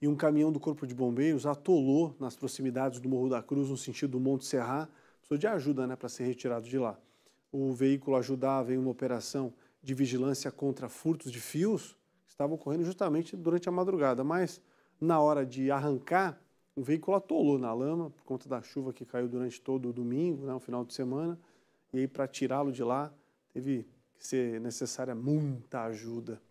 e um caminhão do Corpo de Bombeiros atolou nas proximidades do Morro da Cruz, no sentido do Monte Serra, precisou de ajuda né, para ser retirado de lá. O veículo ajudava em uma operação de vigilância contra furtos de fios que estava ocorrendo justamente durante a madrugada, mas na hora de arrancar, o veículo atolou na lama por conta da chuva que caiu durante todo o domingo, né, o final de semana, e aí para tirá-lo de lá teve que ser necessária muita ajuda.